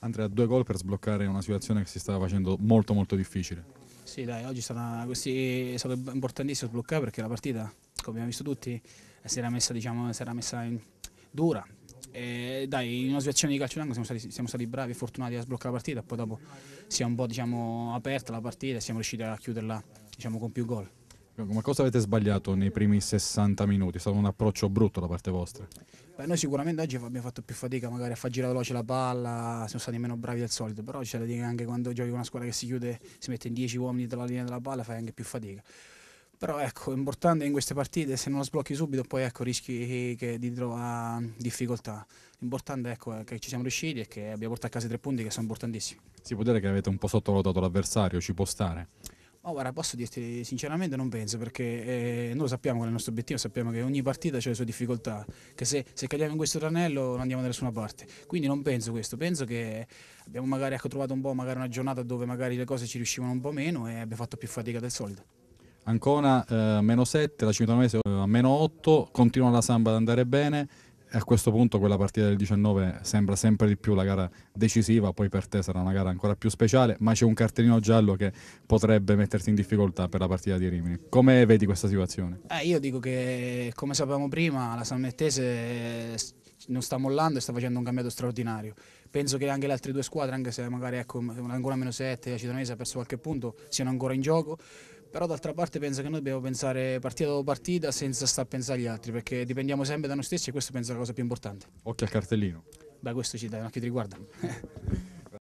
Andrea, due gol per sbloccare una situazione che si stava facendo molto molto difficile. Sì, dai, oggi è, stata, è stato importantissimo sbloccare perché la partita, come abbiamo visto tutti, si era messa, diciamo, si era messa in dura. E, dai, in una situazione di calcio d'angolo siamo stati, siamo stati bravi e fortunati a sbloccare la partita, poi dopo si è un po' diciamo, aperta la partita e siamo riusciti a chiuderla diciamo, con più gol. Ma cosa avete sbagliato nei primi 60 minuti? È stato un approccio brutto da parte vostra? Beh, noi sicuramente oggi abbiamo fatto più fatica magari a far girare veloce la palla, siamo stati meno bravi del solito, però c'è da dire che anche quando giochi con una squadra che si chiude, si mette in 10 uomini dalla linea della palla, fai anche più fatica. Però ecco, è importante in queste partite, se non la sblocchi subito, poi ecco, rischi di trovare difficoltà. L'importante ecco, è che ci siamo riusciti e che abbiamo portato a casa i tre punti che sono importantissimi. Si può dire che avete un po' sottovalutato l'avversario, ci può stare? Oh, guarda, posso dirti sinceramente non penso perché eh, noi sappiamo qual è il nostro obiettivo, sappiamo che ogni partita ha le sue difficoltà, che se, se cadiamo in questo tranello non andiamo da nessuna parte. Quindi non penso questo, penso che abbiamo magari ecco, trovato un po' una giornata dove magari le cose ci riuscivano un po' meno e abbiamo fatto più fatica del solito. Ancora eh, meno 7, la Cimitanese a meno 8, continua la Samba ad andare bene, a questo punto quella partita del 19 sembra sempre di più la gara decisiva, poi per te sarà una gara ancora più speciale, ma c'è un cartellino giallo che potrebbe metterti in difficoltà per la partita di Rimini. Come vedi questa situazione? Eh, io dico che come sapevamo prima la Sammettese non sta mollando e sta facendo un cambiato straordinario. Penso che anche le altre due squadre, anche se magari ecco, ancora meno 7, la Citonese ha perso qualche punto, siano ancora in gioco però d'altra parte penso che noi dobbiamo pensare partita dopo partita senza star a pensare agli altri, perché dipendiamo sempre da noi stessi e questa penso è la cosa più importante. Occhio al cartellino. Beh, questo ci dà, anche ti riguarda.